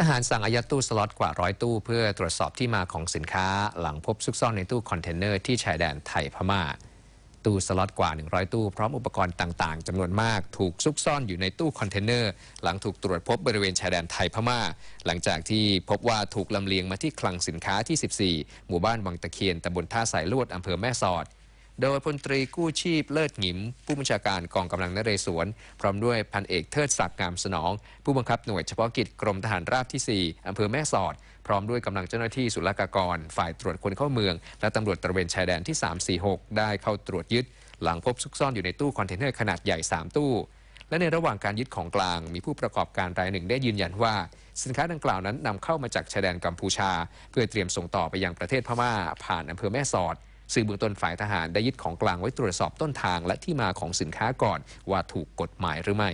ทหารสั่งอายัดตู้สล็อตกว่าร้อยตู้เพื่อตรวจสอบที่มาของสินค้าหลังพบซุกซ่อนในตู้คอนเทนเนอร์ที่ชายแดนไทยพมา่า ตู้สล็อตกว่า 100 ตู้พร้อมอุปกรณ์ต่างๆจำนวนมากถูกซุกซ่อนอยู่ในตู้คอนเทนเนอร์หลังถูกตรวจพบบริเวณชายแดนไทยพมา่า หลังจากที่พบว่าถูกลำเลียงมาที่คลังสินค้าที่ 14 หมู่บ้านวังตะเคียน ตำบลท่าสายลวด อำเภอแม่สอดโดยพลตรีกู้ชีพเลิศหงิม ผู้บัญชาการกองกำลังนเรศวรพร้อมด้วยพันเอกเทิดศักดิ์งามสนองผู้บังคับหน่วยเฉพาะกิจกรมทหารราบที่ 4อำเภอแม่สอด พร้อมด้วยกำลังเจ้าหน้าที่ศุลกากรฝ่ายตรวจคนเข้าเมือง และตำรวจตระเวนชายแดนที่ 346 ได้เข้าตรวจยึด หลังพบซุกซ่อนอยู่ในตู้คอนเทนเนอร์ขนาดใหญ่3 ตู้ และในระหว่างการยึดของกลาง มีผู้ประกอบการรายหนึ่ง ได้ยืนยันว่า สินค้าดังกล่าวนั้นนำเข้ามาจากชายแดนกัมพูชาเพื่อเตรียมส่งต่อไปยังประเทศพม่าผ่านอำเภอแม่สอดสื่อบื้องต้นฝ่ายทหารได้ยึดของกลางไว้ตรวจสอบต้นทาง และที่มาของสินค้าก่อน ว่าถูกกฎหมายหรือไม่